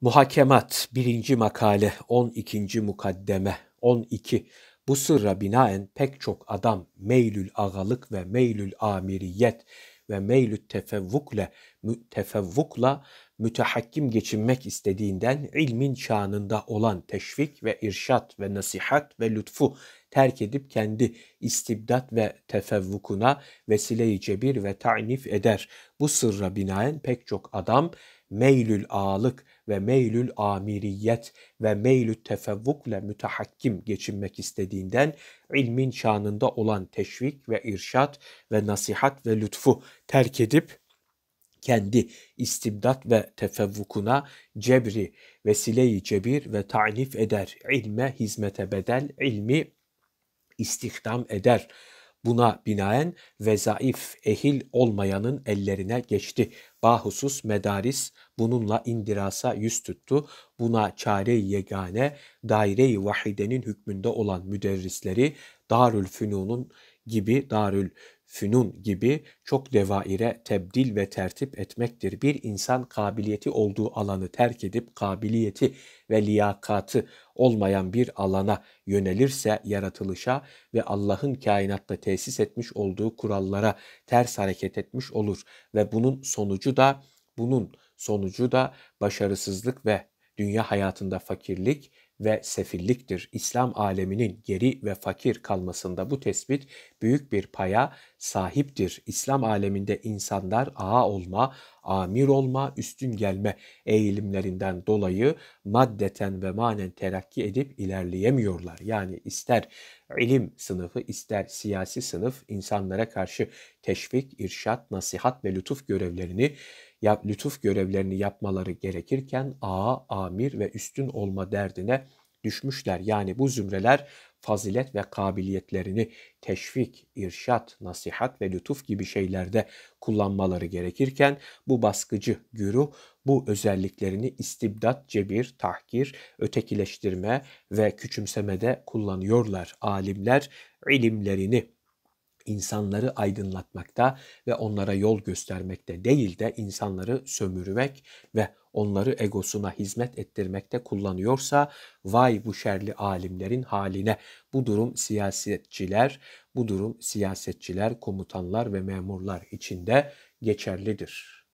Muhakemat 1. makale 12. mukaddeme 12. Bu sırra binaen pek çok adam meylül agalık ve meylül amiriyet ve meylül tefevvukle mü, tefevvukla mütehakkim geçinmek istediğinden ilmin şanında olan teşvik ve irşat ve nasihat ve lütfu terk edip kendi istibdat ve tefevvukuna vesile-i cebir ve ta'nif eder. Bu sırra binaen pek çok adam meylül ağalık ve meylül amiriyet ve meylül tefevvukle mütehakkim geçinmek istediğinden ilmin şanında olan teşvik ve irşat ve nasihat ve lütfu terk edip kendi istibdat ve tefevvukuna cebri, vesile-i cebir ve ta'nif eder. İlme hizmete bedel, ilmi istihdam eder. Buna binaen vezaif ehil olmayanın ellerine geçti. Bahusus medaris bununla indirasa yüz tuttu. Buna çare-i yegane daire-i vahidenin hükmünde olan müderrisleri Darül Fünun'un gibi Darül Fünun gibi çok devaire tebdil ve tertip etmektir. Bir insan kabiliyeti olduğu alanı terk edip kabiliyeti ve liyakatı olmayan bir alana yönelirse yaratılışa ve Allah'ın kainatta tesis etmiş olduğu kurallara ters hareket etmiş olur ve bunun sonucu da bunun sonucu da başarısızlık ve dünya hayatında fakirlik ve sefilliktir. İslam aleminin geri ve fakir kalmasında bu tespit büyük bir paya sahiptir. İslam aleminde insanlar ağa olma, amir olma, üstün gelme eğilimlerinden dolayı maddeten ve manen terakki edip ilerleyemiyorlar. Yani ister ilim sınıfı ister siyasi sınıf insanlara karşı teşvik, irşat, nasihat ve lütuf görevlerini ya lütuf görevlerini yapmaları gerekirken ağa, amir ve üstün olma derdine düşmüşler. Yani bu zümreler fazilet ve kabiliyetlerini teşvik, irşat, nasihat ve lütuf gibi şeylerde kullanmaları gerekirken bu baskıcı güruh bu özelliklerini istibdat, cebir, tahkir, ötekileştirme ve küçümsemede kullanıyorlar. Alimler ilimlerini insanları aydınlatmakta ve onlara yol göstermekte değil de insanları sömürmek ve onları egosuna hizmet ettirmekte kullanıyorsa vay bu şerli alimlerin haline. Bu durum siyasetçiler, bu durum siyasetçiler, komutanlar ve memurlar içinde geçerlidir.